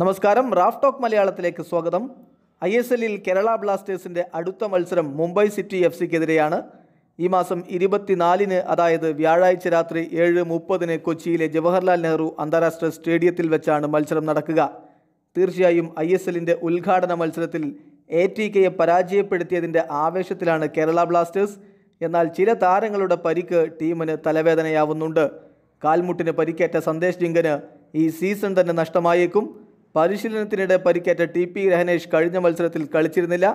നമസ്കാരം Raf talk മലയാളത്തിലേക്ക് സ്വാഗതം ഐ എസ് എല്ലിൽ കേരള ബ്ലാസ്റ്റേഴ്സിൻ്റെ അടുത്ത മത്സരം മുംബൈ സിറ്റി എഫ് സിക്കെതിരെയാണ് ഈ മാസം ഇരുപത്തിനാലിന് അതായത് വ്യാഴാഴ്ച രാത്രി ഏഴ് മുപ്പതിന് കൊച്ചിയിലെ ജവഹർലാൽ നെഹ്റു അന്താരാഷ്ട്ര സ്റ്റേഡിയത്തിൽ വെച്ചാണ് മത്സരം നടക്കുക തീർച്ചയായും ഐ എസ് എല്ലിൻ്റെ ഉദ്ഘാടന മത്സരത്തിൽ എ ടി കെയെ പരാജയപ്പെടുത്തിയതിൻ്റെ ആവേശത്തിലാണ് കേരള ബ്ലാസ്റ്റേഴ്സ് എന്നാൽ ചില താരങ്ങളുടെ പരിക്ക് ടീമിന് തലവേദനയാവുന്നുണ്ട് കാൽമുട്ടിന് പരിക്കേറ്റ സന്ദേശ് ജിങ്കന് ഈ സീസൺ തന്നെ നഷ്ടമായേക്കും പരിശീലനത്തിനിടെ പരിക്കേറ്റ ടി പി രഹനേഷ് കഴിഞ്ഞ മത്സരത്തിൽ കളിച്ചിരുന്നില്ല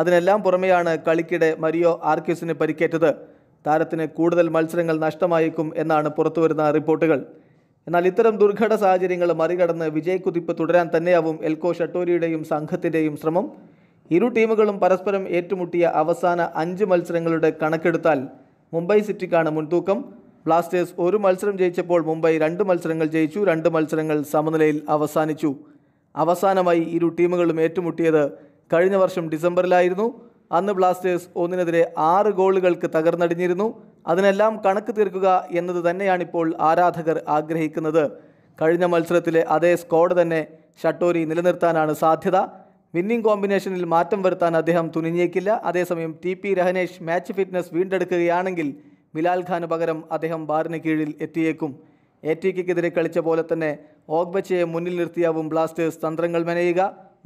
അതിനെല്ലാം പുറമെയാണ് കളിക്കിടെ മരിയോ ആർക്യൂസിന് പരിക്കേറ്റത് താരത്തിന് കൂടുതൽ മത്സരങ്ങൾ നഷ്ടമായേക്കും എന്നാണ് പുറത്തുവരുന്ന റിപ്പോർട്ടുകൾ എന്നാൽ ഇത്തരം ദുർഘട സാഹചര്യങ്ങൾ മറികടന്ന് വിജയക്കുതിപ്പ് തുടരാൻ തന്നെയാവും എൽകോ ഷട്ടോരിയുടെയും സംഘത്തിൻ്റെയും ശ്രമം ഇരു ടീമുകളും പരസ്പരം ഏറ്റുമുട്ടിയ അവസാന അഞ്ച് മത്സരങ്ങളുടെ കണക്കെടുത്താൽ മുംബൈ സിറ്റിക്കാണ് മുൻതൂക്കം ബ്ലാസ്റ്റേഴ്സ് ഒരു മത്സരം ജയിച്ചപ്പോൾ മുംബൈ രണ്ട് മത്സരങ്ങൾ ജയിച്ചു രണ്ട് മത്സരങ്ങൾ സമനിലയിൽ അവസാനിച്ചു അവസാനമായി ഇരു ടീമുകളും ഏറ്റുമുട്ടിയത് കഴിഞ്ഞ വർഷം ഡിസംബറിലായിരുന്നു അന്ന് ബ്ലാസ്റ്റേഴ്സ് ഒന്നിനെതിരെ ആറ് ഗോളുകൾക്ക് തകർന്നടിഞ്ഞിരുന്നു അതിനെല്ലാം കണക്ക് തീർക്കുക എന്നത് തന്നെയാണിപ്പോൾ ആരാധകർ ആഗ്രഹിക്കുന്നത് കഴിഞ്ഞ മത്സരത്തിലെ അതേ സ്ക്വാഡ് തന്നെ ഷട്ടോരി നിലനിർത്താനാണ് സാധ്യത വിന്നിംഗ് കോമ്പിനേഷനിൽ മാറ്റം വരുത്താൻ അദ്ദേഹം തുനിഞ്ഞേക്കില്ല അതേസമയം T P Rahnesh match fitness വീണ്ടെടുക്കുകയാണെങ്കിൽ ബിലാൽ ഖാന് പകരം അദ്ദേഹം ബാറിന് കീഴിൽ എത്തിയേക്കും എ ടി കെക്കെതിരെ കളിച്ച പോലെ തന്നെ ഓഗ്ബച്ചയെ മുന്നിൽ നിർത്തിയാവും ബ്ലാസ്റ്റേഴ്സ് തന്ത്രങ്ങൾ മെനയുക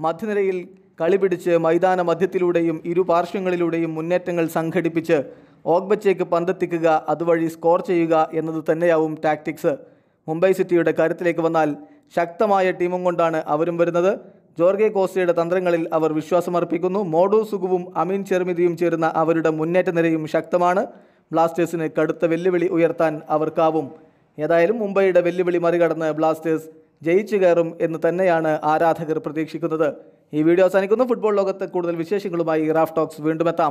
മധ്യനിരയിൽ കളി പിടിച്ച് മൈതാന മധ്യത്തിലൂടെയും ഇരു പാർശ്വങ്ങളിലൂടെയും മുന്നേറ്റങ്ങൾ സംഘടിപ്പിച്ച് ഓഗ്ബച്ചയ്ക്ക് പന്തെത്തിക്കുക അതുവഴി സ്കോർ ചെയ്യുക എന്നത് തന്നെയാവും ടാക്ടിക്സ് മുംബൈ സിറ്റിയുടെ കാര്യത്തിലേക്ക് വന്നാൽ ശക്തമായ ടീമും കൊണ്ടാണ് അവരും വരുന്നത് ജോർഗെ കോസ്റ്റയുടെ തന്ത്രങ്ങളിൽ അവർ വിശ്വാസമർപ്പിക്കുന്നു മോഡു സുഗുവും അമീൻ ചെർമിതിയും ചേരുന്ന അവരുടെ മുന്നേറ്റ നിരയും ശക്തമാണ് ബ്ലാസ്റ്റേഴ്സിന് കടുത്ത വെല്ലുവിളി ഉയർത്താൻ അവർക്കാവും ഏതായാലും മുംബൈയുടെ വെല്ലുവിളി മറികടന്ന് ബ്ലാസ്റ്റേഴ്സ് ജയിച്ചു കയറും എന്ന് തന്നെയാണ് ആരാധകർ പ്രതീക്ഷിക്കുന്നത് ഈ വീഡിയോ അവസാനിക്കുന്നു ഫുട്ബോൾ ലോകത്ത് കൂടുതൽ വിശേഷങ്ങളുമായി റാഫ് ടോക്സ് വീണ്ടും എത്താം